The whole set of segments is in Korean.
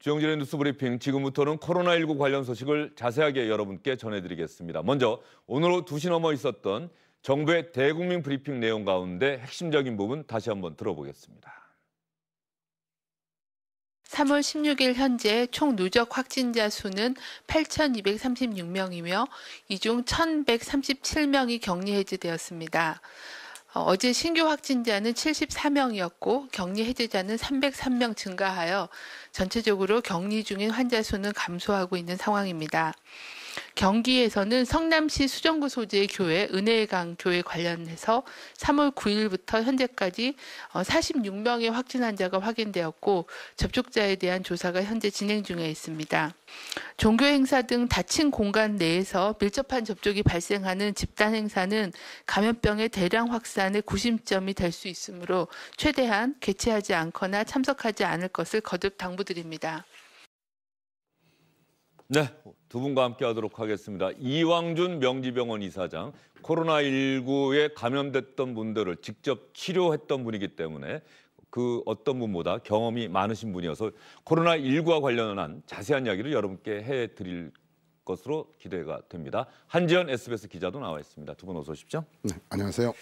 주영진의 뉴스 브리핑 지금부터는 코로나19 관련 소식을 자세하게 여러분께 전해드리겠습니다. 먼저 오늘 오후 2시 넘어 있었던 정부의 대국민 브리핑 내용 가운데 핵심적인 부분 다시 한번 들어보겠습니다. 3월 16일 현재 총 누적 확진자 수는 8,236명이며 이 중 1,137명이 격리 해제되었습니다. 어, 어제 신규 확진자는 74명이었고 격리 해제자는 303명 증가하여 전체적으로 격리 중인 환자 수는 감소하고 있는 상황입니다. 경기에서는 성남시 수정구 소재의 교회 은혜강 의 교회 관련해서 3월 9일부터 현재까지 46명의 어, 확진 환자가 확인되었고 접촉자에 대한 조사가 현재 진행 중에 있습니다. 종교 행사 등 닫힌 공간 내에서 밀접한 접촉이 발생하는 집단 행사는 감염병의 대량 확산의 구심점이 될 수 있으므로 최대한 개최하지 않거나 참석하지 않을 것을 거듭 당부드립니다. 네. 두 분과 함께 하도록 하겠습니다. 이왕준 명지병원 이사장, 코로나19에 감염됐던 분들을 직접 치료했던 분이기 때문에 그 어떤 분보다 경험이 많으신 분이어서 코로나19와 관련한 자세한 이야기를 여러분께 해드릴 것으로 기대가 됩니다. 한지연 SBS 기자도 나와 있습니다. 두 분 어서 오십시오. 네, 안녕하세요.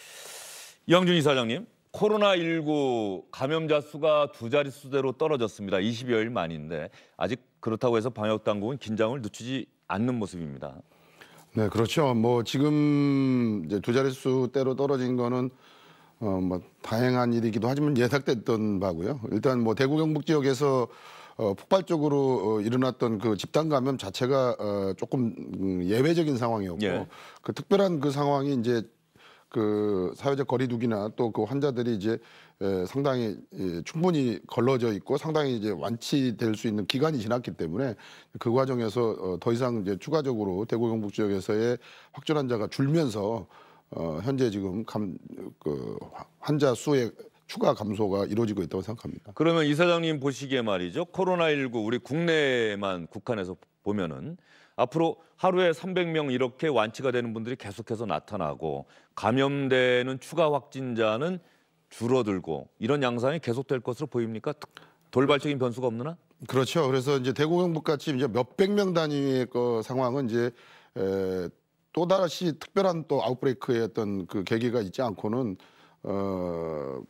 이왕준 이사장님, 코로나19 감염자 수가 두 자릿수대로 떨어졌습니다. 20여일 만인데 아직 그렇다고 해서 방역 당국은 긴장을 늦추지 않는 모습입니다. 네, 그렇죠. 뭐 지금 이제 두 자릿수대로 떨어진 거는 어, 뭐 다행한 일이기도 하지만 예상됐던 바고요. 일단 뭐 대구 경북 지역에서 어, 폭발적으로 어, 일어났던 그 집단 감염 자체가 어, 조금 음, 예외적인 상황이었고 예. 그 특별한 그 상황이 이제 그 사회적 거리두기나 또 그 환자들이 이제 에, 예, 상당히 예, 충분히 걸러져 있고 상당히 이제 완치될 수 있는 기간이 지났기 때문에 그 과정에서 어, 더 이상 이제 추가적으로 대구 경북 지역에서의 확진 환자가 줄면서 어, 현재 지금 감, 그 환자 수의 추가 감소가 이루어지고 있다고 생각합니다. 그러면 이사장님 보시기에 말이죠. 코로나19 우리 국내만 국한해서 보면은 앞으로 하루에 300명 이렇게 완치가 되는 분들이 계속해서 나타나고 감염되는 추가 확진자는 줄어들고 이런 양상이 계속될 것으로 보입니까? 돌발적인 변수가 없느나 그렇죠. 그래서 이제 대구경북 같이 이제 몇 백 명 단위의 그 상황은 이제 에, 또 다시 특별한 또 아웃브레이크의 어떤 그 계기가 있지 않고는 어,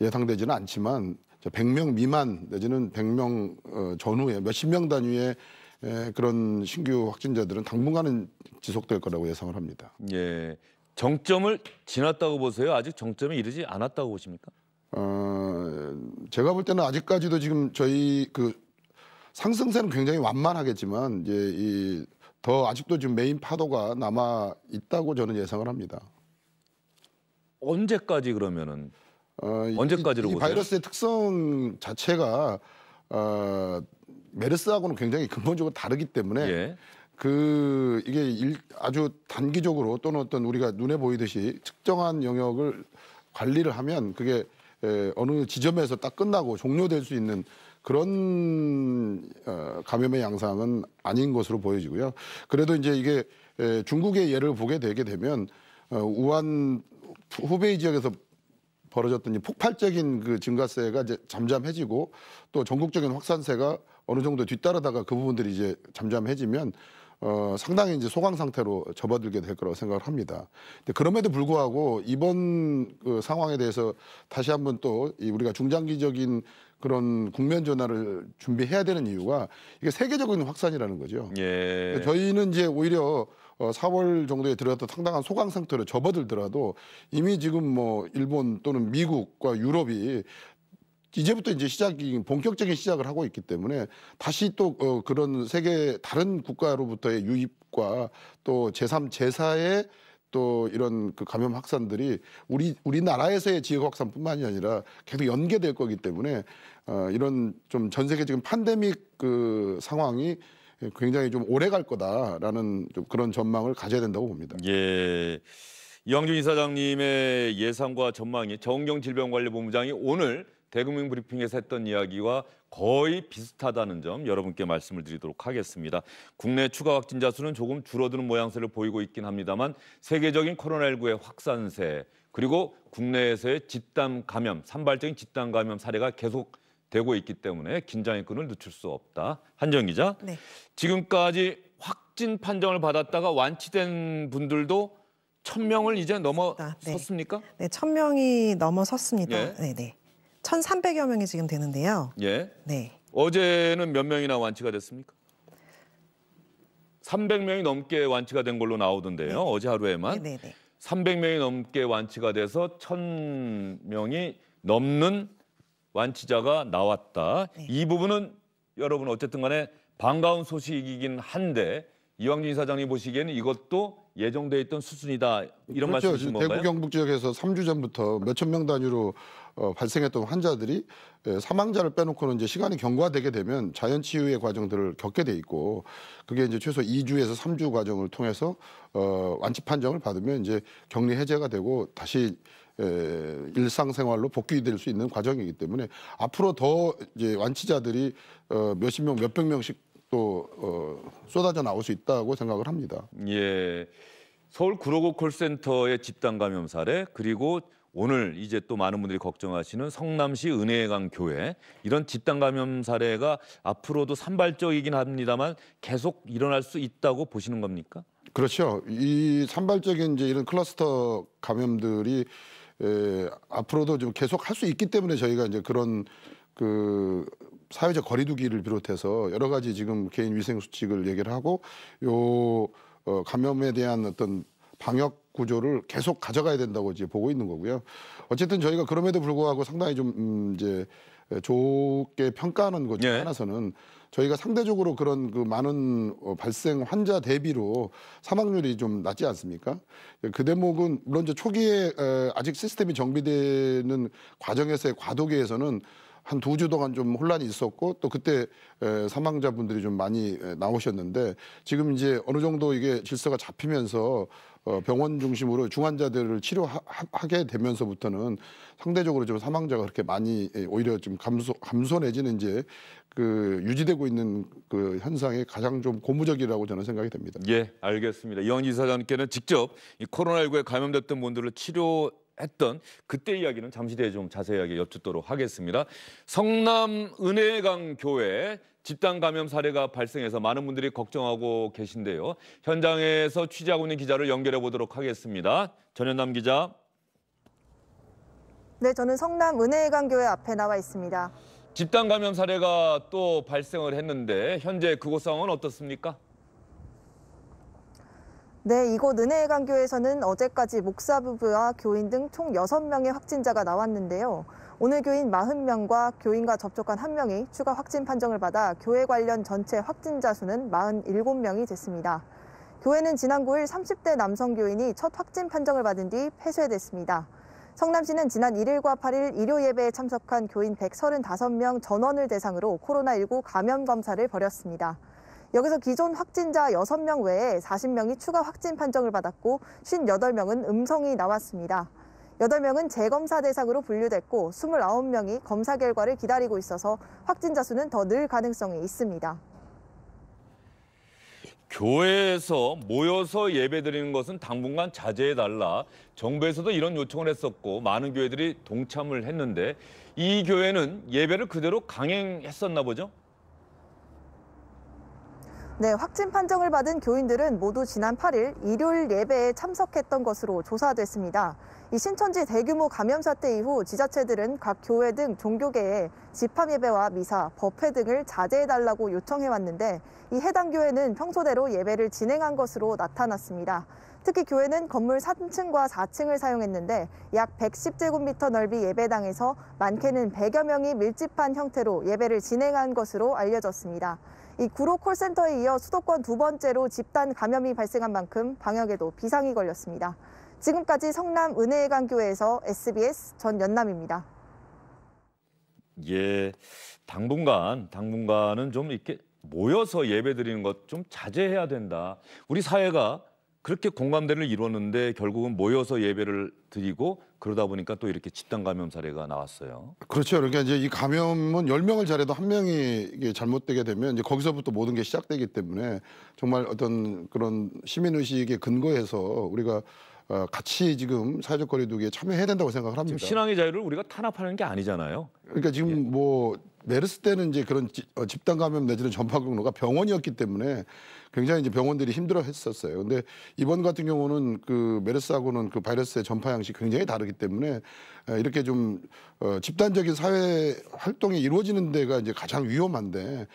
예상되지는 않지만 100명 미만 내지는 100명 어, 전후에 몇십 명 단위의 에, 그런 신규 확진자들은 당분간은 지속될 거라고 예상을 합니다. 예. 정점을 지났다고 보세요? 아직 정점에 이르지 않았다고 보십니까? 어, 제가 볼 때는 아직까지도 지금 저희 그 상승세는 굉장히 완만하겠지만 이제 이더 아직도 지금 메인 파도가 남아 있다고 저는 예상을 합니다. 언제까지 그러면은 어, 언제까지로 이, 이 바이러스의 특성 자체가 어, 메르스하고는 굉장히 근본적으로 다르기 때문에 예. 그 이게 일, 아주 단기적으로 또는 어떤 우리가 눈에 보이듯이 특정한 영역을 관리를 하면 그게 에, 어느 지점에서 딱 끝나고 종료될 수 있는 그런 어, 감염의 양상은 아닌 것으로 보여지고요. 그래도 이제 이게 에, 중국의 예를 보게 되게 되면 어, 우한 후베이 지역에서 벌어졌던 이 폭발적인 그 증가세가 이제 잠잠해지고 또 전국적인 확산세가 어느 정도 뒤따르다가 그 부분들이 이제 잠잠해지면 어, 상당히 이제 소강 상태로 접어들게 될 거라고 생각을 합니다. 근데 그럼에도 불구하고 이번 그 상황에 대해서 다시 한번 또이 우리가 중장기적인 그런 국면 전환을 준비해야 되는 이유가 이게 세계적인 확산이라는 거죠. 예. 저희는 이제 오히려 어, 4월 정도에 들어갔던 상당한 소강 상태로 접어들더라도 이미 지금 뭐 일본 또는 미국과 유럽이 이제부터 이제 시작이 본격적인 시작을 하고 있기 때문에 다시 또 어, 그런 세계 다른 국가로부터의 유입과 또 제3 제사의또 이런 그 감염 확산들이 우리 우리나라에서의 지역 확산뿐만이 아니라 계속 연계될 거기 때문에 어, 이런 좀 전 세계 지금 팬데믹 그 상황이 굉장히 좀 오래 갈 거다라는 좀 그런 전망을 가져야 된다고 봅니다. 예. 이왕준 이사장님의 예상과 전망이 정경 질병관리본부장이 오늘 대국민 브리핑에서 했던 이야기와 거의 비슷하다는 점 여러분께 말씀을 드리도록 하겠습니다. 국내 추가 확진자 수는 조금 줄어드는 모양새를 보이고 있긴 합니다만 세계적인 코로나19의 확산세 그리고 국내에서의 집단 감염, 산발적인 집단 감염 사례가 계속 되고 있기 때문에 긴장의 끈을 늦출 수 없다. 한정 기자. 네. 지금까지 확진 판정을 받았다가 완치된 분들도 천명을 이제 넘어섰습니까? 네, 네 천명이 넘어섰습니다. 네. 네, 네. 1,300여 명이 지금 되는데요. 예. 네. 어제는 몇 명이나 완치가 됐습니까? 300명이 넘게 완치가 된 걸로 나오던데요. 네. 어제 하루에만. 네, 네, 300명이 넘게 완치가 돼서 1,000명이 넘는 완치자가 나왔다. 네. 이 부분은 여러분 어쨌든 간에 반가운 소식이긴 한데 이왕진 사장님 보시기에는 이것도 예정돼 있던 수순이다 이런 그렇죠. 말씀이신 건가요? 대구 경북 지역에서 3주 전부터 몇 천 명 단위로 어, 발생했던 환자들이 예, 사망자를 빼놓고는 이제 시간이 경과되게 되면 자연 치유의 과정들을 겪게 돼 있고 그게 이제 최소 2주에서 3주 과정을 통해서 어, 완치 판정을 받으면 이제 격리 해제가 되고 다시 에, 예, 일상생활로 복귀될 수 있는 과정이기 때문에 앞으로 더 이제 완치자들이 어, 몇십 명, 몇백 명씩 또 어, 쏟아져 나올 수 있다고 생각을 합니다. 예. 서울 구로구 콜센터의 집단 감염 사례 그리고 오늘 이제 또 많은 분들이 걱정하시는 성남시 은혜강 교회 이런 집단 감염 사례가 앞으로도 산발적이긴 합니다만 계속 일어날 수 있다고 보시는 겁니까? 그렇죠. 이 산발적인 이제 이런 클러스터 감염들이 에, 앞으로도 좀 계속 할 수 있기 때문에 저희가 이제 그런 그 사회적 거리두기를 비롯해서 여러 가지 지금 개인 위생 수칙을 얘기를 하고 요 어, 감염에 대한 어떤 방역 구조를 계속 가져가야 된다고 이제 보고 있는 거고요. 어쨌든 저희가 그럼에도 불구하고 상당히 좀 음, 이제 좋게 평가하는 것 중에 예. 하나서는 저희가 상대적으로 그런 그 많은 어, 발생 환자 대비로 사망률이 좀 낮지 않습니까? 그 대목은 물론 이제 초기에 에 아직 시스템이 정비되는 과정에서의 과도기에서는 한두주 동안 좀 혼란이 있었고 또 그때 사망자분들이 좀 많이 나오셨는데 지금 이제 어느 정도 이게 질서가 잡히면서 어, 병원 중심으로 중환자들을 치료하게 되면서부터는 상대적으로 좀 사망자가 그렇게 많이 오히려 좀 감소 감소 내지는 이제 그 유지되고 있는 그 현상이 가장 좀 고무적이라고 저는 생각이 됩니다. 예, 알겠습니다. 이현 이사장님께는 직접 이 코로나19에 감염됐던 분들을 치료 했던 그때 이야기는 잠시 뒤에 좀 자세하게 여쭙도록 하겠습니다. 성남 은혜강 교회 집단 감염 사례가 발생해서 많은 분들이 걱정하고 계신데요. 현장에서 취재하고 있는 기자를 연결해 보도록 하겠습니다. 전현남 기자. 네, 저는 성남 은혜강 교회 앞에 나와 있습니다. 집단 감염 사례가 또 발생을 했는데 현재 그곳 상황은 어떻습니까? 네, 이곳 은혜의강교에서는 어제까지 목사 부부와 교인 등 총 6명의 확진자가 나왔는데요. 오늘 교인 40명과 교인과 접촉한 1명이 추가 확진 판정을 받아 교회 관련 전체 확진자 수는 47명이 됐습니다. 교회는 지난 9일 30대 남성 교인이 첫 확진 판정을 받은 뒤 폐쇄됐습니다. 성남시는 지난 1일과 8일 일요 예배에 참석한 교인 135명 전원을 대상으로 코로나19 감염 검사를 벌였습니다. 여기서 기존 확진자 6명 외에 40명이 추가 확진 판정을 받았고 58명은 음성이 나왔습니다. 8명은 재검사 대상으로 분류됐고 29명이 검사 결과를 기다리고 있어서 확진자 수는 더 늘 가능성이 있습니다. 교회에서 모여서 예배드리는 것은 당분간 자제해달라. 정부에서도 이런 요청을 했었고 많은 교회들이 동참을 했는데 이 교회는 예배를 그대로 강행했었나 보죠? 네, 확진 판정을 받은 교인들은 모두 지난 8일 일요일 예배에 참석했던 것으로 조사됐습니다. 이 신천지 대규모 감염 사태 이후 지자체들은 각 교회 등 종교계에 집합 예배와 미사, 법회 등을 자제해 달라고 요청해 왔는데 이 해당 교회는 평소대로 예배를 진행한 것으로 나타났습니다. 특히 교회는 건물 3층과 4층을 사용했는데 약 110제곱미터 넓이 예배당에서 많게는 100여 명이 밀집한 형태로 예배를 진행한 것으로 알려졌습니다. 이 구로 콜센터에 이어 수도권 두 번째로 집단 감염이 발생한 만큼 방역에도 비상이 걸렸습니다. 지금까지 성남 은혜강교회에서 의 SBS 전연남입니다. 예, 당분간 당분간은 좀 이렇게 모여서 예배 드리는 것 좀 자제해야 된다. 우리 사회가 그렇게 공감대를 이뤘는데 결국은 모여서 예배를 드리고 그러다 보니까 또 이렇게 집단 감염 사례가 나왔어요. 그렇죠. 그러니까 이제 이 감염은 열명을 잘해도 한 명이 잘못되게 되면 이제 거기서부터 모든 게 시작되기 때문에 정말 어떤 그런 시민 의식에 근거해서 우리가 어, 같이 지금 사회적 거리두기에 참여해야 된다고 생각을 합니다. 지금 신앙의 자유를 우리가 탄압하는 게 아니잖아요. 그러니까 지금 예. 뭐 메르스 때는 이제 그런 어, 집단 감염 내지는 전파 경로가 병원이었기 때문에 굉장히 이제 병원들이 힘들어 했었어요. 근데 이번 같은 경우는 그 메르스하고는 그 바이러스의 전파 양식 굉장히 다르기 때문에 이렇게 좀 어, 집단적인 사회 활동이 이루어지는 데가 이제 가장 위험한데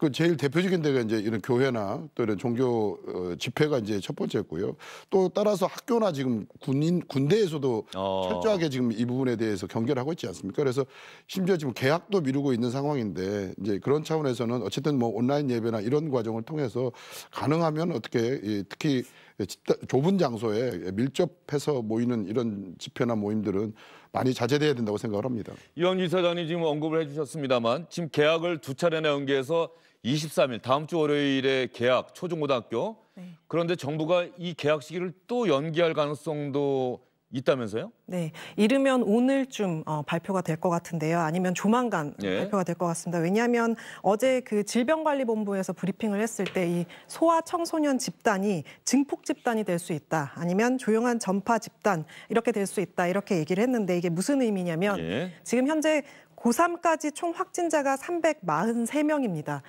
그 제일 대표적인 데가 이제 이런 교회나 또 이런 종교 어, 집회가 이제 첫 번째고요. 또 따라서 학교나 지금 군인 군대에서도 어. 철저하게 지금 이 부분에 대해서 경계를하고 있지 않습니까? 그래서 심지어 지금 계약도 미루고 있는 상황인데 이제 그런 차원에서는 어쨌든 뭐 온라인 예배나 이런 과정을 통해서 가능하면 어떻게 이, 특히 좁은 장소에 밀접해서 모이는 이런 집회나 모임들은 많이 자제돼야 된다고 생각을 합니다. 이현기 사장이 지금 언급을 해주셨습니다만 지금 계약을 두 차례나 연기해서 23일 다음 주 월요일에 개학 초중고등학교. 네. 그런데 정부가 이 개학 시기를 또 연기할 가능성도 있다면서요? 네, 이르면 오늘쯤 어, 발표가 될 것 같은데요. 아니면 조만간 예. 발표가 될 것 같습니다. 왜냐하면 어제 그 질병관리본부에서 브리핑을 했을 때 이 소아 청소년 집단이 증폭 집단이 될 수 있다. 아니면 조용한 전파 집단 이렇게 될 수 있다. 이렇게 얘기를 했는데 이게 무슨 의미냐면 예. 지금 현재 고3까지 총 확진자가 343명입니다.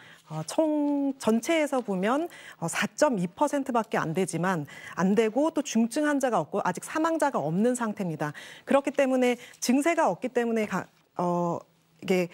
총 어, 전체에서 보면 4.2%밖에 어, 안 되지만 안 되고 또 중증 환자가 없고 아직 사망자가 없는 상태입니다. 그렇기 때문에 증세가 없기 때문에 가, 어, 이게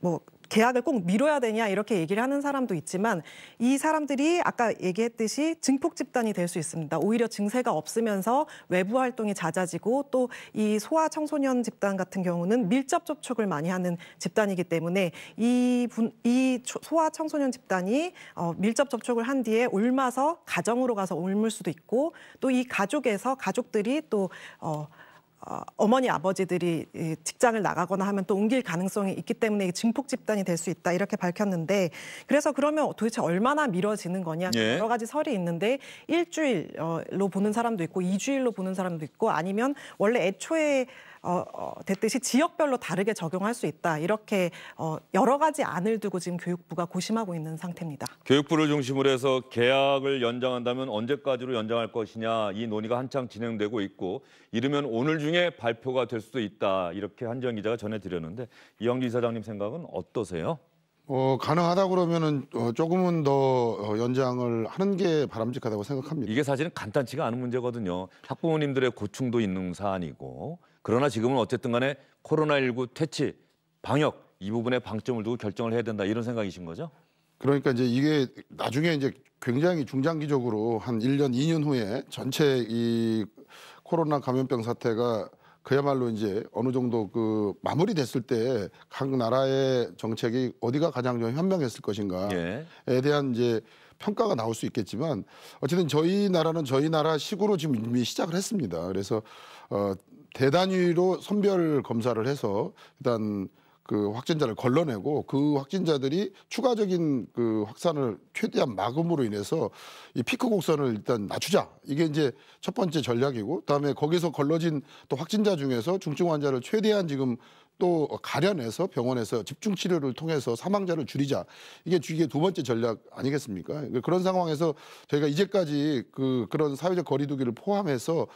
뭐 계약을 꼭 미뤄야 되냐 이렇게 얘기를 하는 사람도 있지만 이 사람들이 아까 얘기했듯이 증폭 집단이 될 수 있습니다. 오히려 증세가 없으면서 외부 활동이 잦아지고 또 이 소아 청소년 집단 같은 경우는 밀접 접촉을 많이 하는 집단이기 때문에 이, 분, 이 소아 청소년 집단이 어, 밀접 접촉을 한 뒤에 옮아서 가정으로 가서 옮을 수도 있고 또 이 가족에서 가족들이 또 어, 어, 어머니 아버지들이 예, 직장을 나가거나 하면 또 옮길 가능성이 있기 때문에 증폭 집단이 될 수 있다 이렇게 밝혔는데 그래서 그러면 도대체 얼마나 미뤄지는 거냐 예. 여러 가지 설이 있는데 일주일로 보는 사람도 있고 이주일로 보는 사람도 있고 아니면 원래 애초에 어, 어, 됐듯이 지역별로 다르게 적용할 수 있다. 이렇게 어, 여러 가지 안을 두고 지금 교육부가 고심하고 있는 상태입니다. 교육부를 중심으로 해서 계약을 연장한다면 언제까지로 연장할 것이냐 이 논의가 한창 진행되고 있고 이르면 오늘 중에 발표가 될 수도 있다. 이렇게 한정 기자가 전해드렸는데 이영기 이사장님 생각은 어떠세요? 어, 가능하다 그러면은 어, 조금은 더 어, 연장을 하는 게 바람직하다고 생각합니다. 이게 사실은 간단치가 않은 문제거든요. 학부모님들의 고충도 있는 사안이고 그러나 지금은 어쨌든 간에 코로나19 퇴치, 방역 이 부분에 방점을 두고 결정을 해야 된다 이런 생각이신 거죠? 그러니까 이제 이게 나중에 이제 굉장히 중장기적으로 한 1년, 2년 후에 전체 이 코로나 감염병 사태가 그야말로 이제 어느 정도 그 마무리됐을 때 각 나라의 정책이 어디가 가장 좀 현명했을 것인가에 예. 대한 이제 평가가 나올 수 있겠지만 어쨌든 저희 나라는 저희 나라 식으로 지금 이미 시작을 했습니다. 그래서 어 대단위로 선별 검사를 해서 일단 그 확진자를 걸러내고 그 확진자들이 추가적인 그 확산을 최대한 막음으로 인해서 이 피크 곡선을 일단 낮추자. 이게 이제 첫 번째 전략이고 그다음에 거기서 걸러진 또 확진자 중에서 중증 환자를 최대한 지금 또 가려내서 병원에서 집중 치료를 통해서 사망자를 줄이자 이게 주 이게 두 번째 전략 아니겠습니까? 그러니까 그런 상황에서 저희가 이제까지 그 그런 사회적 거리두기를 포함해서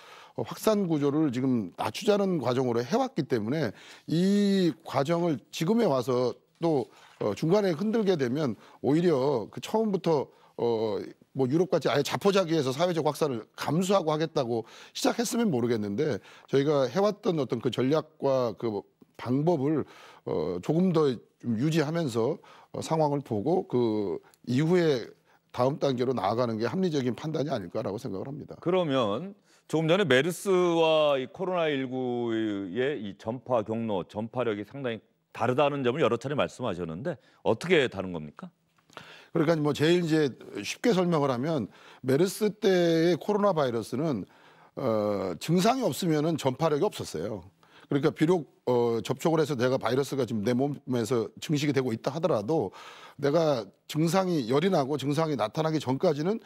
확산 구조를 지금 낮추자는 과정으로 해왔기 때문에 이 과정을 지금에 와서 또 어, 중간에 흔들게 되면 오히려 그 처음부터 어, 뭐 유럽같이 아예 자포자기해서 사회적 확산을 감수하고 하겠다고 시작했으면 모르겠는데 저희가 해왔던 어떤 그 전략과 그 방법을 어, 조금 더 유지하면서 어, 상황을 보고 그 이후에 다음 단계로 나아가는 게 합리적인 판단이 아닐까라고 생각을 합니다. 그러면 조금 전에 메르스와 이 코로나19의 이 전파 경로, 전파력이 상당히 다르다는 점을 여러 차례 말씀하셨는데 어떻게 다른 겁니까? 그러니까 뭐 제일 이제 쉽게 설명을 하면 메르스 때의 코로나 바이러스는 어, 증상이 없으면은 전파력이 없었어요. 그러니까 비록 어, 접촉을 해서 내가 바이러스가 지금 내 몸에서 증식이 되고 있다 하더라도 내가 증상이 열이 나고 증상이 나타나기 전까지는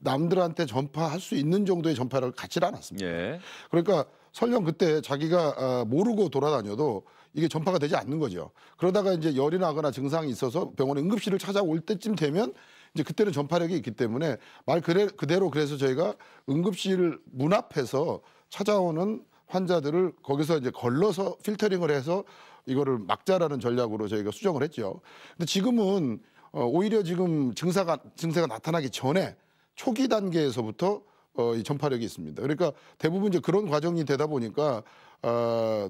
남들한테 전파할 수 있는 정도의 전파를 갖질 않았습니다. 예. 그러니까 설령 그때 자기가 아, 모르고 돌아다녀도 이게 전파가 되지 않는 거죠. 그러다가 이제 열이 나거나 증상이 있어서 병원에 응급실을 찾아올 때쯤 되면 이제 그때는 전파력이 있기 때문에 말 그대로 그래서 저희가 응급실 문 앞에서 찾아오는 환자들을 거기서 이제 걸러서 필터링을 해서 이거를 막자라는 전략으로 저희가 수정을 했죠. 근데 지금은 어, 오히려 지금 증사가 증세가 나타나기 전에 초기 단계에서부터 어, 이 전파력이 있습니다. 그러니까 대부분 이제 그런 과정이 되다 보니까 어,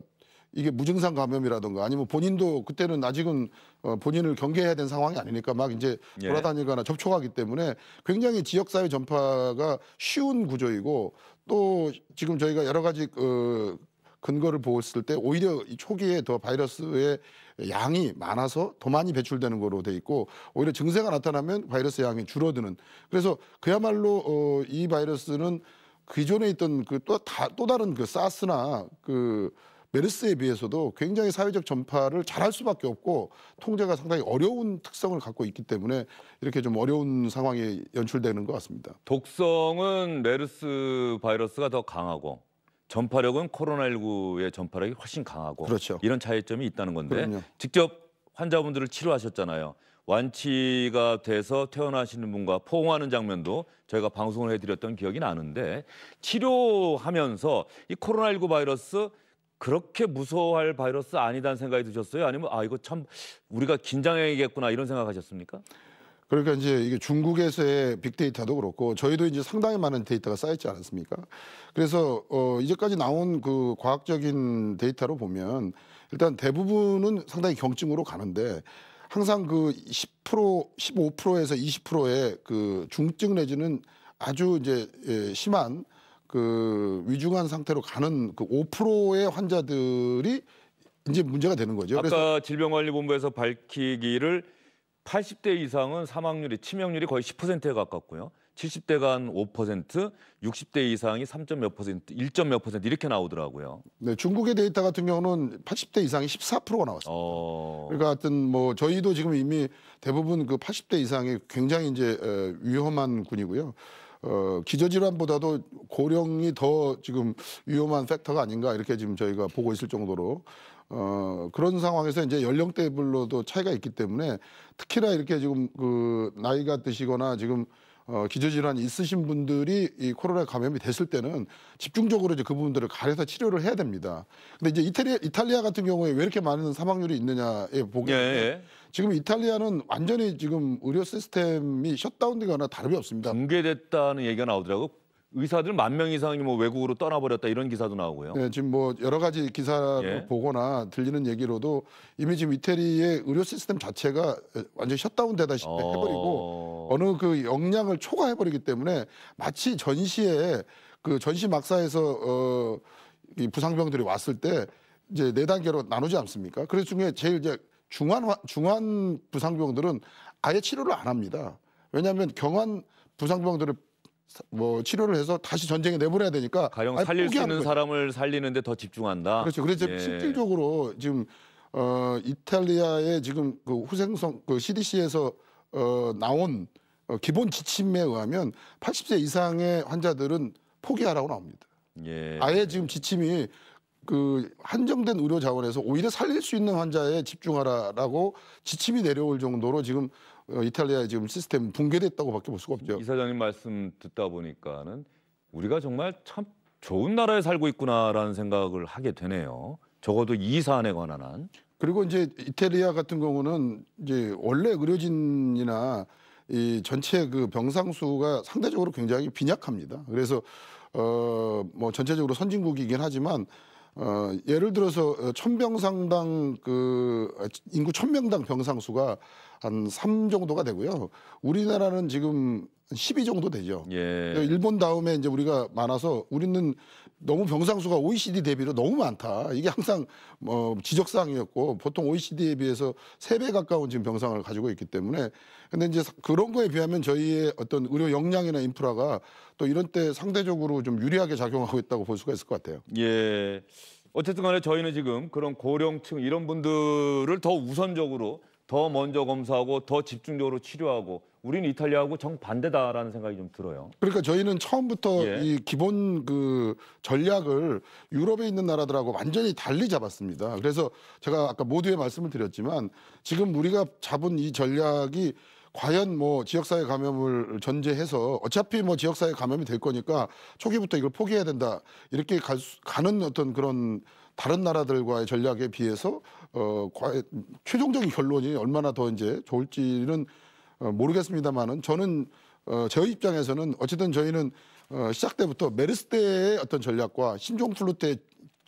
이게 무증상 감염이라든가 아니면 본인도 그때는 아직은 어, 본인을 경계해야 되는 상황이 아니니까 막 이제 예. 돌아다니거나 접촉하기 때문에 굉장히 지역사회 전파가 쉬운 구조이고 또 지금 저희가 여러 가지 어, 근거를 보았을 때 오히려 초기에 더 바이러스의 양이 많아서 더 많이 배출되는 거로 돼 있고 오히려 증세가 나타나면 바이러스 양이 줄어드는 그래서 그야말로 어, 이 바이러스는 기존에 있던 그 또 다또 또 다른 그 사스나 그 메르스에 비해서도 굉장히 사회적 전파를 잘할 수밖에 없고 통제가 상당히 어려운 특성을 갖고 있기 때문에 이렇게 좀 어려운 상황이 연출되는 것 같습니다. 독성은 메르스 바이러스가 더 강하고 전파력은 코로나19의 전파력이 훨씬 강하고 그렇죠. 이런 차이점이 있다는 건데 그럼요. 직접 환자분들을 치료하셨잖아요. 완치가 돼서 퇴원하시는 분과 포옹하는 장면도 저희가 방송을 해드렸던 기억이 나는데 치료하면서 이 코로나19 바이러스 그렇게 무서워할 바이러스 아니다는 생각이 드셨어요? 아니면 아 이거 참 우리가 긴장해야겠구나 이런 생각하셨습니까? 그러니까 이제 이게 중국에서의 빅데이터도 그렇고 저희도 이제 상당히 많은 데이터가 쌓였지 않았습니까? 그래서 어 이제까지 나온 그 과학적인 데이터로 보면 일단 대부분은 상당히 경증으로 가는데 항상 그 10% 15%에서 20%의 그 중증 내지는 아주 이제 예, 심한 그 위중한 상태로 가는 그 5%의 환자들이 이제 문제가 되는 거죠. 아까 질병관리본부에서 밝히기를 80대 이상은 사망률이 치명률이 거의 10%에 가깝고요. 70대가 한 5%, 60대 이상이 3점 몇 퍼센트, 1점 몇 퍼센트 이렇게 나오더라고요. 네, 중국의 데이터 같은 경우는 80대 이상이 14%가 나왔습니다. 어... 그러니까 하여튼 뭐 저희도 지금 이미 대부분 그 80대 이상이 굉장히 이제 위험한 군이고요. 어, 기저질환보다도 고령이 더 지금 위험한 팩터가 아닌가 이렇게 지금 저희가 보고 있을 정도로 어, 그런 상황에서 이제 연령대별로도 차이가 있기 때문에 특히나 이렇게 지금 그 나이가 드시거나 지금 어, 기저질환이 있으신 분들이 이 코로나 감염이 됐을 때는 집중적으로 이제 그분들을 가려서 치료를 해야 됩니다. 근데 이제 이태리, 이탈리아 같은 경우에 왜 이렇게 많은 사망률이 있느냐에 보게 예, 예. 지금 이탈리아는 완전히 지금 의료 시스템이 셧다운되거나 다름이 없습니다. 붕괴됐다는 얘기가 나오더라고. 의사들 만 명 이상이 뭐 외국으로 떠나버렸다 이런 기사도 나오고요. 네, 지금 뭐 여러 가지 기사를 예. 보거나 들리는 얘기로도 이미 지금 이태리의 의료 시스템 자체가 완전히 셧다운되다 시 어... 해버리고 어느 그 역량을 초과해버리기 때문에 마치 전시에 그 전시 막사에서 어, 이 부상병들이 왔을 때 이제 네 단계로 나누지 않습니까? 그래 중에 제일 이제 중환 중환 부상병들은 아예 치료를 안 합니다. 왜냐하면 경환 부상병들을 뭐 치료를 해서 다시 전쟁에 내보내야 되니까 가령 살릴 수 있는 사람을 살리는데 더 집중한다. 그렇죠. 그래서 예. 실질적으로 지금 어 이탈리아의 지금 그 후생성 그 CDC에서 어 나온 어, 기본 지침에 의하면 80세 이상의 환자들은 포기하라고 나옵니다. 예. 아예 지금 지침이 그 한정된 의료 자원에서 오히려 살릴 수 있는 환자에 집중하라라고 지침이 내려올 정도로 지금 어, 이탈리아의 지금 시스템 붕괴됐다고밖에 볼 수가 없죠. 이사장님 말씀 듣다 보니까는 우리가 정말 참 좋은 나라에 살고 있구나라는 생각을 하게 되네요. 적어도 이 사안에 관한 한. 그리고 이제 이탈리아 같은 경우는 이제 원래 의료진이나 이 전체 그 병상 수가 상대적으로 굉장히 빈약합니다. 그래서 어뭐 전체적으로 선진국이긴 하지만 어, 예를 들어서 어, 천병상당 그 아, 인구 천명당 병상수가 한삼 정도가 되고요. 우리나라는 지금 12 정도 되죠. 예. 일본 다음에 이제 우리가 많아서 우리는 너무 병상수가 OECD 대비로 너무 많다. 이게 항상 뭐 지적사항이었고 보통 OECD에 비해서 세 배 가까운 지금 병상을 가지고 있기 때문에 근데 이제 그런 거에 비하면 저희의 어떤 의료 역량이나 인프라가 또 이런 때 상대적으로 좀 유리하게 작용하고 있다고 볼 수가 있을 것 같아요. 예. 어쨌든 간에 저희는 지금 그런 고령층 이런 분들을 더 우선적으로 더 먼저 검사하고 더 집중적으로 치료하고 우리는 이탈리아하고 정반대다라는 생각이 좀 들어요. 그러니까 저희는 처음부터 예. 이 기본 그 전략을 유럽에 있는 나라들하고 완전히 달리 잡았습니다. 그래서 제가 아까 모두의 말씀을 드렸지만 지금 우리가 잡은 이 전략이 과연 뭐 지역사회 감염을 전제해서 어차피 뭐 지역사회 감염이 될 거니까 초기부터 이걸 포기해야 된다 이렇게 갈 수, 가는 어떤 그런 다른 나라들과의 전략에 비해서 어, 최종적인 결론이 얼마나 더 이제 좋을지는 어, 모르겠습니다만은 저는 어, 저희 입장에서는 어쨌든 저희는 어, 시작 때부터 메르스 때의 어떤 전략과 신종플루 때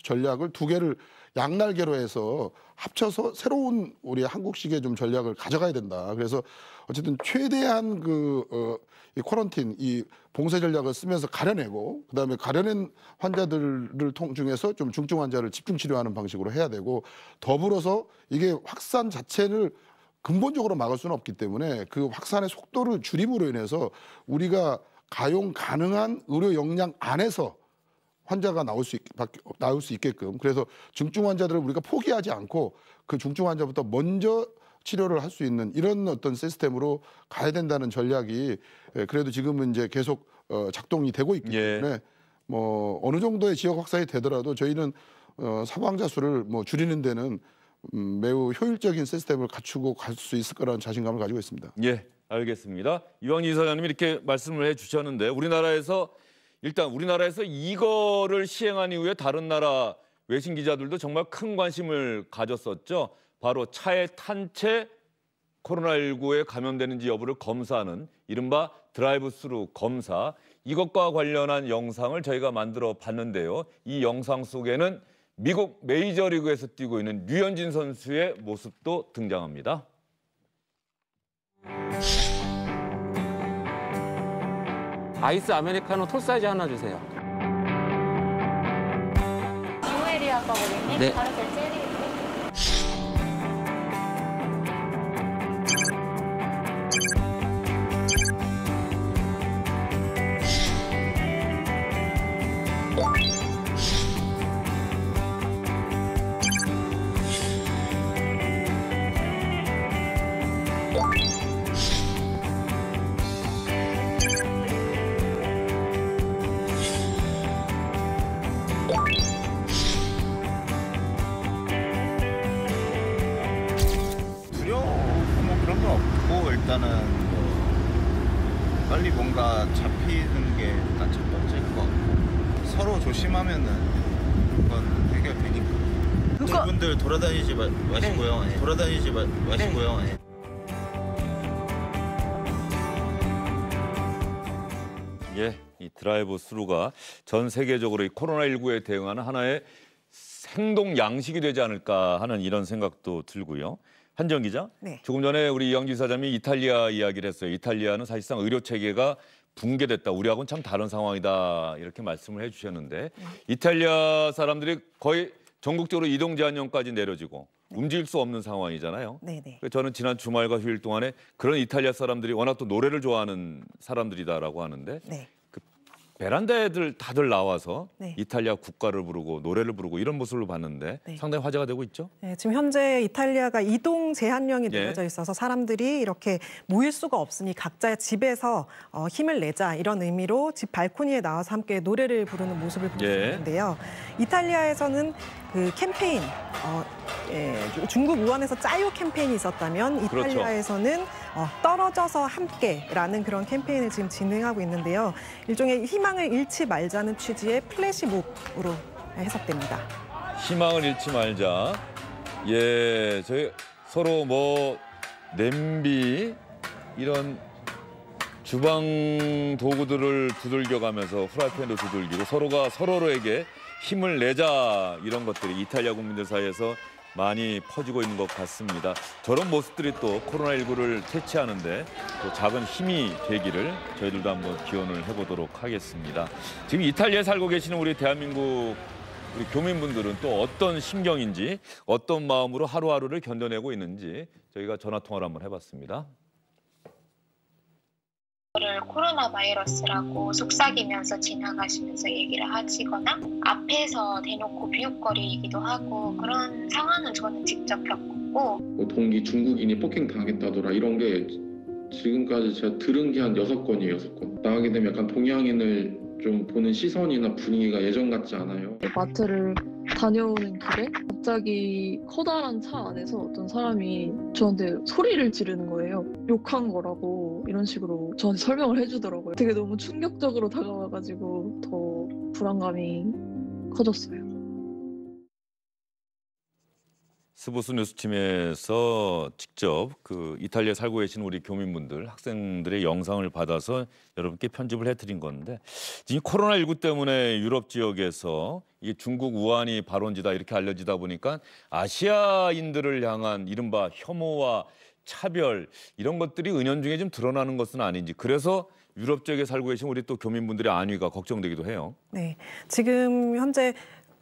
전략을 두 개를 양날개로 해서 합쳐서 새로운 우리 한국식의 좀 전략을 가져가야 된다. 그래서 어쨌든 최대한 그, 어, 이 코런틴, 이 봉쇄 전략을 쓰면서 가려내고, 그 다음에 가려낸 환자들을 통 중에서 좀 중증 환자를 집중 치료하는 방식으로 해야 되고, 더불어서 이게 확산 자체를 근본적으로 막을 수는 없기 때문에 그 확산의 속도를 줄임으로 인해서 우리가 가용 가능한 의료 역량 안에서 환자가 나올 수 있, 나올 수 있게끔 그래서 중증 환자들을 우리가 포기하지 않고 그 중증 환자부터 먼저 치료를 할 수 있는 이런 어떤 시스템으로 가야 된다는 전략이 예, 그래도 지금은 이제 계속 어, 작동이 되고 있기 예. 때문에 예. 뭐 어느 정도의 지역 확산이 되더라도 저희는 어, 사망자 수를 뭐 줄이는 데는 음, 매우 효율적인 시스템을 갖추고 갈 수 있을 거라는 자신감을 가지고 있습니다. 예, 알겠습니다. 이왕이사장님 이렇게 말씀을 해주셨는데 우리나라에서 일단 우리나라에서 이거를 시행한 이후에 다른 나라 외신 기자들도 정말 큰 관심을 가졌었죠. 바로 차의 탄채 코로나19에 감염되는지 여부를 검사하는 이른바 드라이브 스루 검사 이것과 관련한 영상을 저희가 만들어 봤는데요. 이 영상 속에는 미국 메이저리그에서 뛰고 있는 류현진 선수의 모습도 등장합니다. 아이스 아메리카노 톨 사이즈 하나 주세요. 이엘이 아까 고객님 네. 바로 결제 예, 이 드라이브 스루가 전 세계적으로 이 코로나19에 대응하는 하나의 행동 양식이 되지 않을까 하는 이런 생각도 들고요. 한정 기자, 네. 조금 전에 우리 이영지 사장이 이탈리아 이야기를 했어요. 이탈리아는 사실상 의료 체계가 붕괴됐다. 우리하고는 참 다른 상황이다. 이렇게 말씀을 해주셨는데 네. 이탈리아 사람들이 거의 전국적으로 이동 제한령까지 내려지고 움직일 수 없는 상황이잖아요. 네네. 그러니까 저는 지난 주말과 휴일 동안에 그런 이탈리아 사람들이 워낙 또 노래를 좋아하는 사람들이다라고 하는데 네. 베란다에들 다들 나와서 네. 이탈리아 국가를 부르고 노래를 부르고 이런 모습을 봤는데 네. 상당히 화제가 되고 있죠? 네, 지금 현재 이탈리아가 이동 제한령이 내려져 네. 있어서 사람들이 이렇게 모일 수가 없으니 각자 의 집에서 어, 힘을 내자 이런 의미로 집 발코니에 나와서 함께 노래를 부르는 모습을 볼수 예. 있는데요. 이탈리아에서는 그 캠페인, 어, 예, 중국 우한에서 짜요 캠페인이 있었다면 그렇죠. 이탈리아에서는 그렇죠. 어, 떨어져서 함께라는 그런 캠페인을 지금 진행하고 있는데요. 일종의 희망을 잃지 말자는 취지의 플래시 몹으로 해석됩니다. 희망을 잃지 말자. 예, 저희 서로 뭐 냄비 이런 주방 도구들을 두들겨가면서 후라이팬도 두들기고 서로가 서로에게 힘을 내자 이런 것들이 이탈리아 국민들 사이에서 많이 퍼지고 있는 것 같습니다. 저런 모습들이 또 코로나19를 퇴치하는데 또 작은 힘이 되기를 저희들도 한번 기원을 해보도록 하겠습니다. 지금 이탈리아에 살고 계시는 우리 대한민국 우리 교민분들은 또 어떤 심경인지 어떤 마음으로 하루하루를 견뎌내고 있는지 저희가 전화 통화를 한번 해봤습니다. 거를 코로나 바이러스라고 속삭이면서 지나가시면서 얘기를 하시거나 앞에서 대놓고 비웃거리기도 하고 그런 상황은 저는 직접 겪었고 뭐 동기 중국인이 폭행 당했다더라 이런 게 지금까지 제가 들은 게 한 여섯 건이에요 여섯 건 나가게 되면 약간 동양인을 좀 보는 시선이나 분위기가 예전 같지 않아요 마트를 다녀오는 길에 갑자기 커다란 차 안에서 어떤 사람이 저한테 소리를 지르는 거예요. 욕한 거라고 이런 식으로 저한테 설명을 해주더라고요. 되게 너무 충격적으로 다가와가지고 더 불안감이 커졌어요. 스보스 뉴스팀에서 직접 그 이탈리아에 살고 계신 우리 교민분들, 학생들의 영상을 받아서 여러분께 편집을 해드린 건데 지금 코로나19 때문에 유럽 지역에서 이게 중국 우한이 발원지다 이렇게 알려지다 보니까 아시아인들을 향한 이른바 혐오와 차별 이런 것들이 은연중에 좀 드러나는 것은 아닌지 그래서 유럽 지역에 살고 계신 우리 또 교민분들의 안위가 걱정되기도 해요. 네, 지금 현재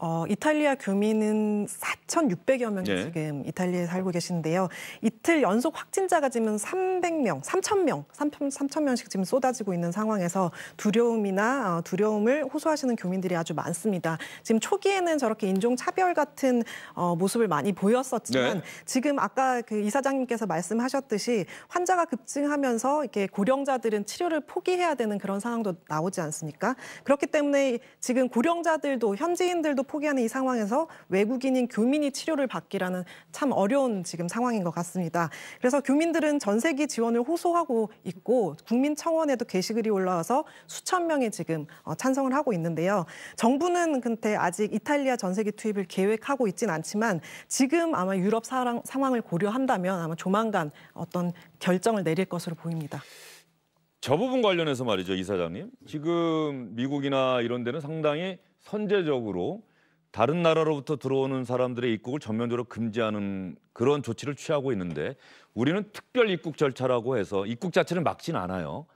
어, 이탈리아 교민은 4,600여 명이 네. 지금 이탈리아에 살고 계신데요. 이틀 연속 확진자가 지금 300명, 3,000명, 3,000명씩 지금 쏟아지고 있는 상황에서 두려움이나 어, 두려움을 호소하시는 교민들이 아주 많습니다. 지금 초기에는 저렇게 인종차별 같은 어, 모습을 많이 보였었지만 네. 지금 아까 그 이사장님께서 말씀하셨듯이 환자가 급증하면서 이렇게 고령자들은 치료를 포기해야 되는 그런 상황도 나오지 않습니까? 그렇기 때문에 지금 고령자들도 현지인들도 포기하는 이 상황에서 외국인인 교민이 치료를 받기라는 참 어려운 지금 상황인 것 같습니다. 그래서 교민들은 전세기 지원을 호소하고 있고 국민청원에도 게시글이 올라와서 수천 명이 지금 어, 찬성을 하고 있는데요. 정부는 근데 아직 이탈리아 전세기 투입을 계획하고 있진 않지만 지금 아마 유럽 사랑, 상황을 고려한다면 아마 조만간 어떤 결정을 내릴 것으로 보입니다. 저 부분 관련해서 말이죠, 이사장님. 지금 미국이나 이런 데는 상당히 선제적으로 다른 나라로부터 들어오는 사람들의 입국을 전면적으로 금지하는 그런 조치를 취하고 있는데 우리는 특별 입국 절차라고 해서 입국 자체를 막진 않아요.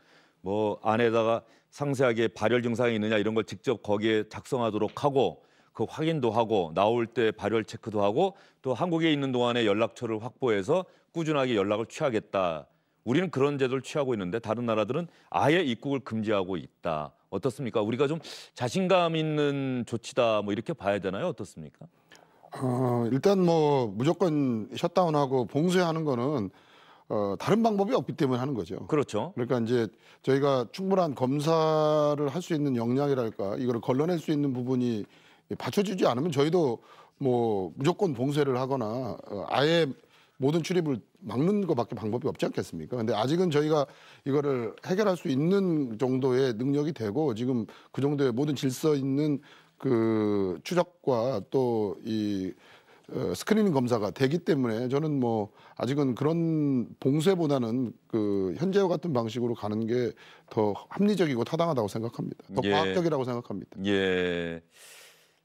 뭐 안에다가 상세하게 발열 증상이 있느냐 이런 걸 직접 거기에 작성하도록 하고 그 확인도 하고 나올 때 발열 체크도 하고 또 한국에 있는 동안에 연락처를 확보해서 꾸준하게 연락을 취하겠다. 우리는 그런 제도를 취하고 있는데 다른 나라들은 아예 입국을 금지하고 있다. 어떻습니까? 우리가 좀 자신감 있는 조치다 뭐 이렇게 봐야 되나요? 어떻습니까? 어, 일단 뭐 무조건 셧다운하고 봉쇄하는 거는 어, 다른 방법이 없기 때문에 하는 거죠. 그렇죠. 그러니까 이제 저희가 충분한 검사를 할 수 있는 역량이랄까 이거 걸러낼 수 있는 부분이 받쳐주지 않으면 저희도 뭐 무조건 봉쇄를 하거나 어, 아예 모든 출입을 막는 것밖에 방법이 없지 않겠습니까? 근데 아직은 저희가 이거를 해결할 수 있는 정도의 능력이 되고 지금 그 정도의 모든 질서 있는 그 추적과 또이 어, 스크리닝 검사가 되기 때문에 저는 뭐 아직은 그런 봉쇄보다는 그 현재와 같은 방식으로 가는 게 더 합리적이고 타당하다고 생각합니다. 더 예. 과학적이라고 생각합니다. 예.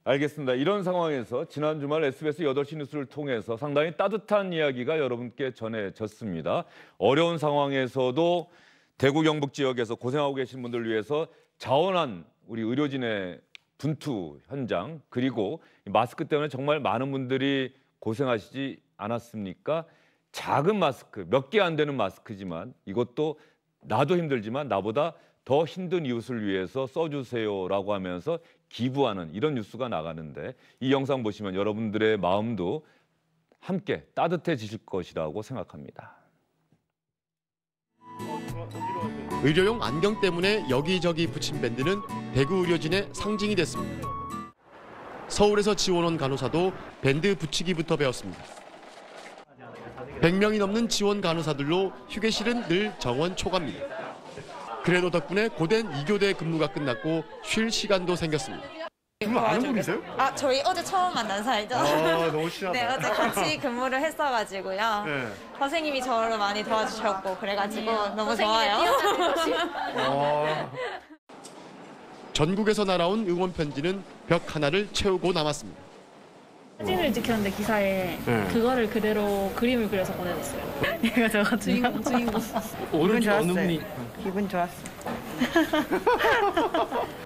알겠습니다. 이런 상황에서 지난 주말 SBS 8시 뉴스를 통해서 상당히 따뜻한 이야기가 여러분께 전해졌습니다. 어려운 상황에서도 대구 경북 지역에서 고생하고 계신 분들 을 위해서 자원한 우리 의료진의 분투 현장 그리고 마스크 때문에 정말 많은 분들이 고생하시지 않았습니까? 작은 마스크, 몇 개 안 되는 마스크지만 이것도 나도 힘들지만 나보다 더 힘든 이웃을 위해서 써주세요라고 하면서 기부하는 이런 뉴스가 나가는데 이 영상 보시면 여러분들의 마음도 함께 따뜻해지실 것이라고 생각합니다. 의료용 안경 때문에 여기저기 붙인 밴드는 대구 의료진의 상징이 됐습니다. 서울에서 지원한 간호사도 밴드 붙이기부터 배웠습니다. 100명이 넘는 지원 간호사들로 휴게실은 늘 정원 초과입니다 그래도 덕분에 고된 이교대 근무가 끝났고 쉴 시간도 생겼습니다. 그거 아는 분이세요? 아 저희 어제 처음 만난 사이죠. 아 너무 친하다. 네 어제 같이 근무를 했어가지고요. 네. 선생님이 저를 많이 도와주셨고 그래가지고 너무 좋아요. 아. 전국에서 날아온 응원 편지는 벽 하나를 채우고 남았습니다. 사진을 어. 찍혔는데 기사에 네. 그거를 그대로 그림을 그려서 보내줬어요. 네. 내가 저가 주인공 주인공. 어, 오늘 중 어느 분이 기분 좋았어.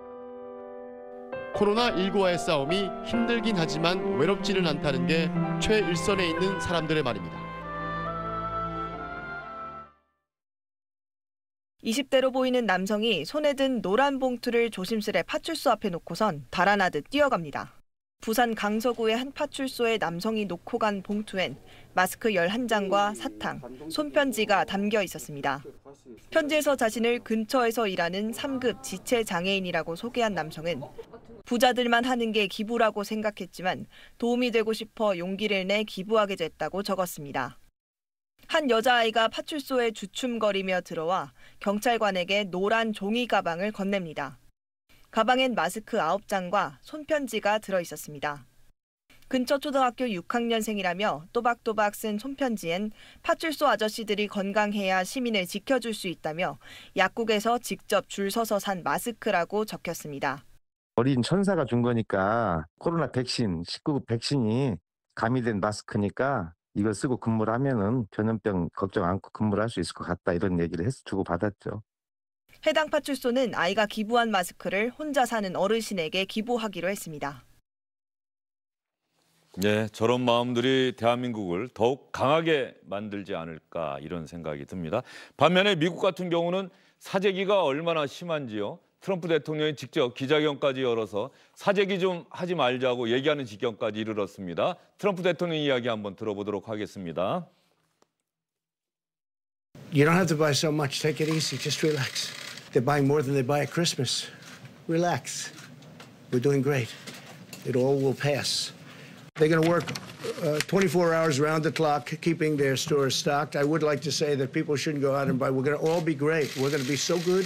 코로나19와의 싸움이 힘들긴 하지만 외롭지는 않다는 게 최일선에 있는 사람들의 말입니다. 20대로 보이는 남성이 손에 든 노란 봉투를 조심스레 파출소 앞에 놓고선 달아나듯 뛰어갑니다. 부산 강서구의 한 파출소에 남성이 놓고 간 봉투엔 마스크 11장과 사탕, 손편지가 담겨 있었습니다. 편지에서 자신을 근처에서 일하는 3급 지체장애인이라고 소개한 남성은 부자들만 하는 게 기부라고 생각했지만 도움이 되고 싶어 용기를 내 기부하게 됐다고 적었습니다. 한 여자아이가 파출소에 주춤거리며 들어와 경찰관에게 노란 종이 가방을 건넵니다. 가방엔 마스크 9장과 손편지가 들어 있었습니다. 근처 초등학교 6학년생이라며 또박또박 쓴 손편지엔 파출소 아저씨들이 건강해야 시민을 지켜줄 수 있다며 약국에서 직접 줄 서서 산 마스크라고 적혔습니다. 어린 천사가 준 거니까 코로나 백신, 19급 백신이 가미된 마스크니까 이걸 쓰고 근무를 하면은 전염병 걱정 않고 근무를 할 수 있을 것 같다 이런 얘기를 해서 주고 받았죠. 해당 파출소는 아이가 기부한 마스크를 혼자 사는 어르신에게 기부하기로 했습니다. 네, 저런 마음들이 대한민국을 더욱 강하게 만들지 않을까 이런 생각이 듭니다. 반면에 미국 같은 경우는 사재기가 얼마나 심한지요. 트럼프 대통령이 직접 기자회견까지 열어서 사재기 좀 하지 말자고 얘기하는 지경까지 이르렀습니다. 트럼프 대통령 이야기 한번 들어보도록 하겠습니다. You don't have to buy so much. Take it easy. Just relax. They're buying more than they buy at Christmas. Relax. We're doing great. It all will pass. They're going to work uh, 24 hours around the clock, keeping their stores stocked. I would like to say that people shouldn't go out and buy. We're going to all be great. We're going to be so good.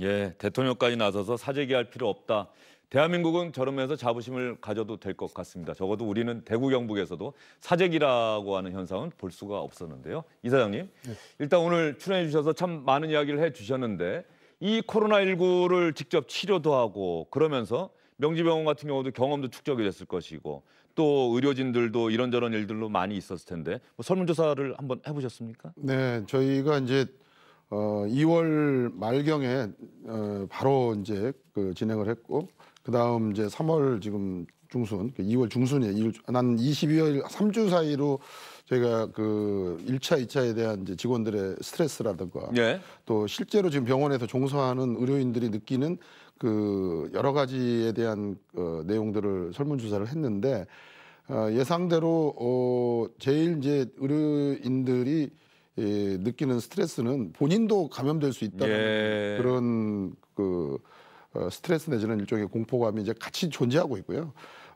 예, 대통령까지 나서서 사재기할 필요 없다. 대한민국은 저러면서 자부심을 가져도 될 것 같습니다. 적어도 우리는 대구 경북에서도 사재기라고 하는 현상은 볼 수가 없었는데요. 이사장님, 네. 일단 오늘 출연해 주셔서 참 많은 이야기를 해 주셨는데 이 코로나19를 직접 치료도 하고 그러면서 명지병원 같은 경우도 경험도 축적이 됐을 것이고 또 의료진들도 이런저런 일들로 많이 있었을 텐데 뭐 설문조사를 한번 해보셨습니까? 네, 저희가 이제 어, 2월 말경에 어, 바로 이제 그 진행을 했고 그다음 이제 3월 지금 중순, 2월 그 중순이에요. 난 22월 3주 사이로 저희가 그 1차, 2차에 대한 이제 직원들의 스트레스라든가 예. 또 실제로 지금 병원에서 종사하는 의료인들이 느끼는 그 여러 가지에 대한 그 내용들을 설문조사를 했는데 어, 예상대로 어, 제일 이제 의료인들이 예, 느끼는 스트레스는 본인도 감염될 수 있다는 예. 그런 그 어, 스트레스 내지는 일종의 공포감이 이제 같이 존재하고 있고요.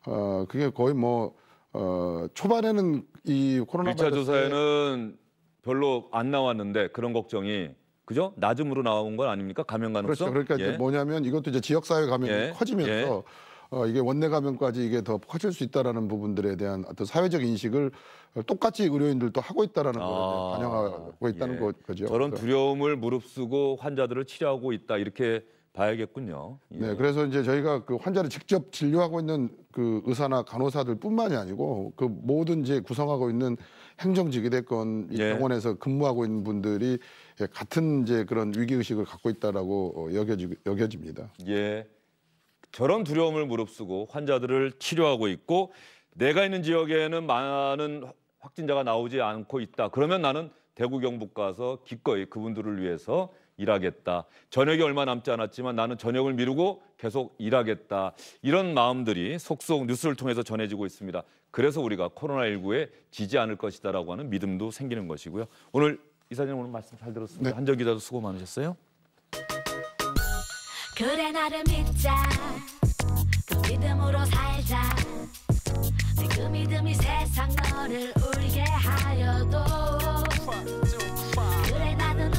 어, 그게 거의 뭐 어, 초반에는 이 코로나 1차 조사에는 별로 안 나왔는데 그런 걱정이 그죠? 낮음으로 나온 건 아닙니까? 감염 가능성. 그렇죠. 그러니까 예. 이제 뭐냐면 이것도 이제 지역 사회 감염이 예. 커지면서 예. 어, 이게 원내 감염까지 이게 더 커질 수 있다라는 부분들에 대한 어떤 사회적 인식을 똑같이 의료인들도 하고 있다라는 아, 걸 반영하고 있다는 예. 거죠. 저런 두려움을 무릅쓰고 환자들을 치료하고 있다 이렇게 봐야겠군요. 예. 네, 그래서 이제 저희가 그 환자를 직접 진료하고 있는 그 의사나 간호사들뿐만이 아니고 그 모든 이제 구성하고 있는 행정직이 됐건 예. 병원에서 근무하고 있는 분들이 예, 같은 이제 그런 위기 의식을 갖고 있다라고 어, 여겨지, 여겨집니다. 예, 저런 두려움을 무릅쓰고 환자들을 치료하고 있고 내가 있는 지역에는 많은 확진자가 나오지 않고 있다. 그러면 나는 대구 경북 가서 기꺼이 그분들을 위해서 일하겠다. 저녁이 얼마 남지 않았지만 나는 저녁을 미루고 계속 일하겠다. 이런 마음들이 속속 뉴스를 통해서 전해지고 있습니다. 그래서 우리가 코로나19에 지지 않을 것이다라고 하는 믿음도 생기는 것이고요. 오늘 이사님 오늘 말씀 잘 들었습니다. 네. 한정 기자도 수고 많으셨어요. 그래 나를 믿자 그 믿음으로 살자 네, 그 믿음이 세상 너를 울게 하여도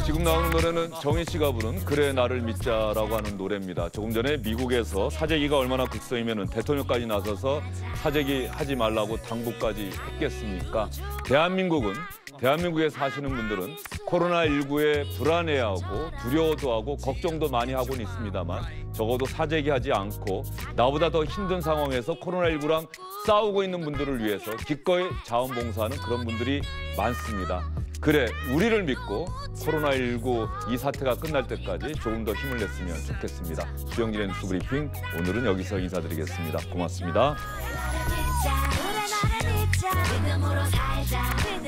지금 나오는 노래는 정희 씨가 부른 그래 나를 믿자라고 하는 노래입니다. 조금 전에 미국에서 사재기가 얼마나 극성이면 대통령까지 나서서 사재기 하지 말라고 당국까지 했겠습니까? 대한민국은 대한민국에 사시는 분들은 코로나19에 불안해하고 두려워도 하고 걱정도 많이 하고는 있습니다만 적어도 사재기하지 않고 나보다 더 힘든 상황에서 코로나19랑 싸우고 있는 분들을 위해서 기꺼이 자원봉사하는 그런 분들이 많습니다. 그래 우리를 믿고 코로나19 이 사태가 끝날 때까지 조금 더 힘을 냈으면 좋겠습니다. 주영진의 뉴스브리핑 오늘은 여기서 인사드리겠습니다. 고맙습니다.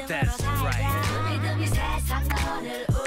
That's right.